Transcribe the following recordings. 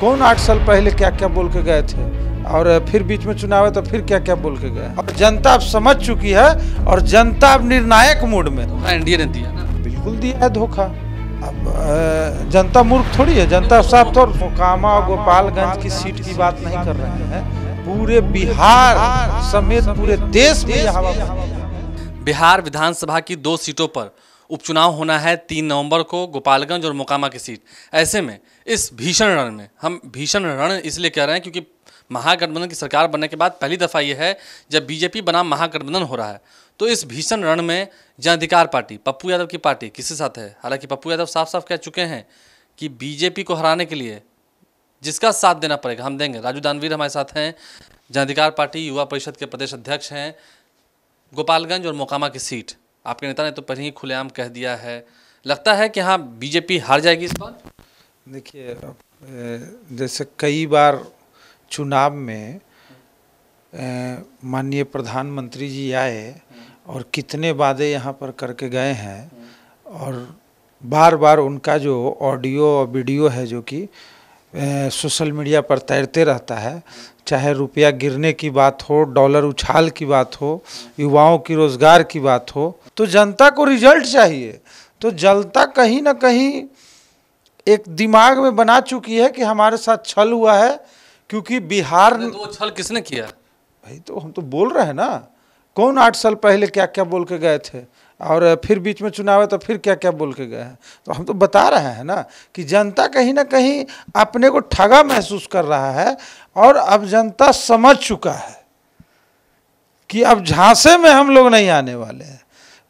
कौन आठ साल पहले क्या क्या बोल के गए थे और फिर बीच में चुनाव है तो फिर क्या क्या बोल के गए और जनता अब समझ चुकी है और जनता अब निर्णायक मूड में हाँ, एनडीए ने दिया ना बिल्कुल दिया है धोखा अब जनता मूर्ख थोड़ी है जनता साफ तौर मोकामा और गोपालगंज की सीट की बात नहीं कर रहे हैं पूरे बिहार समेत पूरे देश में बिहार विधानसभा की दो सीटों पर उपचुनाव होना है तीन नवंबर को गोपालगंज और मोकामा की सीट ऐसे में इस भीषण रण में हम भीषण रण इसलिए कह रहे हैं क्योंकि महागठबंधन की सरकार बनने के बाद पहली दफ़ा ये है जब बीजेपी बनाम महागठबंधन हो रहा है तो इस भीषण रण में जन अधिकार पार्टी पप्पू यादव की पार्टी किसके साथ है हालांकि पप्पू यादव साफ साफ कह चुके हैं कि बीजेपी को हराने के लिए जिसका साथ देना पड़ेगा हम देंगे राजू दानवीर हमारे साथ हैं जन अधिकार पार्टी युवा परिषद के प्रदेश अध्यक्ष हैं गोपालगंज और मोकामा की सीट आपके नेता ने तो पहले ही खुलेआम कह दिया है लगता है कि हाँ बीजेपी हार जाएगी इस बार देखिए जैसे कई बार चुनाव में माननीय प्रधानमंत्री जी आए और कितने वादे यहाँ पर करके गए हैं और बार बार उनका जो ऑडियो और वीडियो है जो कि सोशल मीडिया पर तैरते रहता है चाहे रुपया गिरने की बात हो डॉलर उछाल की बात हो युवाओं की रोज़गार की बात हो तो जनता को रिजल्ट चाहिए तो जनता कहीं ना कहीं एक दिमाग में बना चुकी है कि हमारे साथ छल हुआ है क्योंकि बिहार ने वो छल किसने किया भाई तो हम तो बोल रहे हैं ना कौन आठ साल पहले क्या क्या बोल के गए थे और फिर बीच में चुनाव है तो फिर क्या क्या बोल के गए हैं तो हम तो बता रहे हैं ना कि जनता कहीं ना कहीं अपने को ठगा महसूस कर रहा है और अब जनता समझ चुका है कि अब झांसे में हम लोग नहीं आने वाले हैं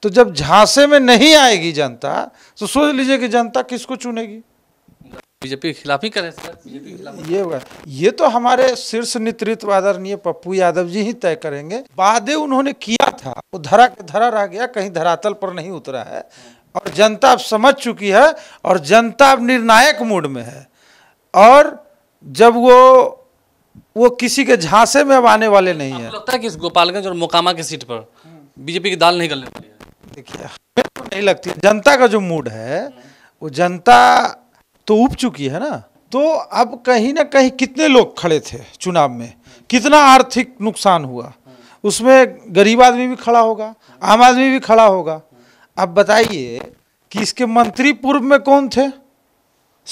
तो जब झांसे में नहीं आएगी जनता तो सोच लीजिए कि जनता किसको चुनेगी बीजेपी के खिलाफ ही करें सर ये होगा ये तो हमारे शीर्ष नेतृत्व आदरणीय पप्पू यादव जी ही तय करेंगे वादे उन्होंने किया था वो धरा के धरा रह गया कहीं धरातल पर नहीं उतरा है और जनता अब समझ चुकी है और जनता अब निर्णायक मूड में है और जब वो वो किसी के झांसे में अब आने वाले नहीं है लगता है कि इस गोपालगंज और मोकामा की सीट पर बीजेपी की दाल नहीं गलने वाली है देखिए हमें तो नहीं लगती जनता का जो मूड है वो जनता तो उप चुकी है ना तो अब कहीं ना कहीं कितने लोग खड़े थे चुनाव में कितना आर्थिक नुकसान हुआ उसमें गरीब आदमी भी खड़ा होगा आम आदमी भी खड़ा होगा अब बताइए कि इसके मंत्री पूर्व में कौन थे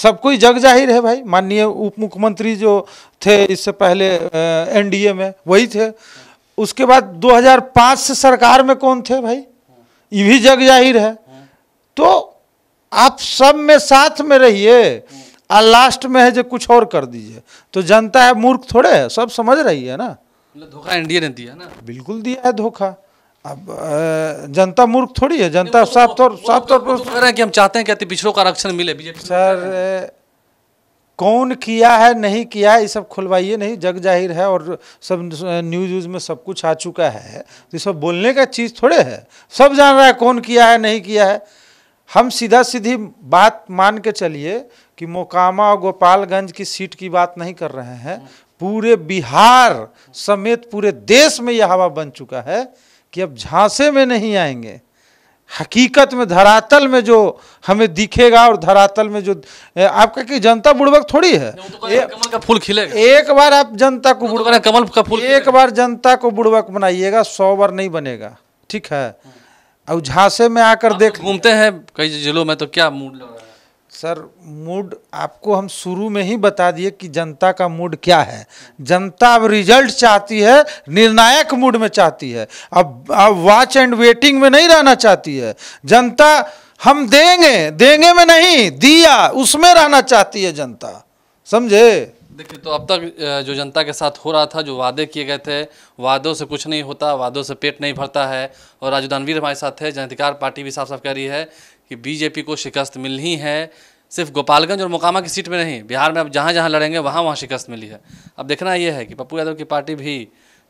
सब कोई जग जाहिर है भाई माननीय उप मुख्यमंत्री जो थे इससे पहले एनडीए में वही थे उसके बाद 2005 से सरकार में कौन थे भाई ये भी जग जाहिर है तो आप सब में साथ में रहिए और लास्ट में है जो कुछ और कर दीजिए तो जनता है मूर्ख थोड़े है सब समझ रही है ना मतलब धोखा एनडीए ने दिया ना बिल्कुल दिया है धोखा अब जनता मूर्ख थोड़ी है जनता साफ तौर साफ तो तौर पर तो कह रहे हैं कि हम चाहते हैं कि पिछड़ों का आरक्षण मिले बीजेपी सर कौन किया है नहीं किया है ये सब खुलवाइए नहीं जग जाहिर है और सब न्यूज व्यूज में सब कुछ आ चुका है ये सब बोलने का चीज़ थोड़े है सब जान रहा है कौन किया है नहीं किया है हम सीधा सीधी बात मान के चलिए कि मोकामा और गोपालगंज की सीट की बात नहीं कर रहे हैं पूरे बिहार समेत पूरे देश में यह हवा बन चुका है कि अब झांसे में नहीं आएंगे हकीकत में धरातल में जो हमें दिखेगा और धरातल में जो आपका कि जनता बुड़बक थोड़ी है तो कमल का फूल खिलेगा एक बार आप जनता को तो बुड़बक तो कमल का फूल एक बार जनता को बुड़बक बनाइएगा सौ बार नहीं बनेगा ठीक है हाँ। और झांसे में आकर देख घूमते हैं कई जिलों में तो क्या मूड लग सर मूड आपको हम शुरू में ही बता दिए कि जनता का मूड क्या है जनता अब रिजल्ट चाहती है निर्णायक मूड में चाहती है अब अब वॉच एंड वेटिंग में नहीं रहना चाहती है जनता हम देंगे देंगे में नहीं दिया उसमें रहना चाहती है जनता समझे देखिए तो अब तक जो जनता के साथ हो रहा था जो वादे किए गए थे वादों से कुछ नहीं होता वादों से पेट नहीं भरता है और राजू दानवीर हमारे साथ है जनाधिकार पार्टी भी साफ साफ कह रही है कि बीजेपी को शिकस्त मिलनी है सिर्फ गोपालगंज और मोकामा की सीट में नहीं बिहार में अब जहाँ जहाँ लड़ेंगे वहाँ वहाँ शिकस्त मिली है अब देखना यह है कि पप्पू यादव की पार्टी भी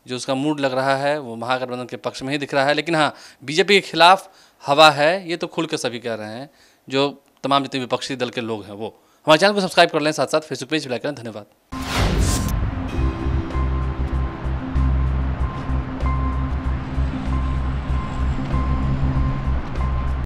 जो उसका मूड लग रहा है वो महागठबंधन के पक्ष में ही दिख रहा है लेकिन हाँ बीजेपी के खिलाफ हवा है ये तो खुल के सभी कह रहे हैं जो तमाम जितने विपक्षी दल के लोग हैं वो हमारे चैनल को सब्सक्राइब कर लें साथ साथ फेसबुक पेज लाइक करें धन्यवाद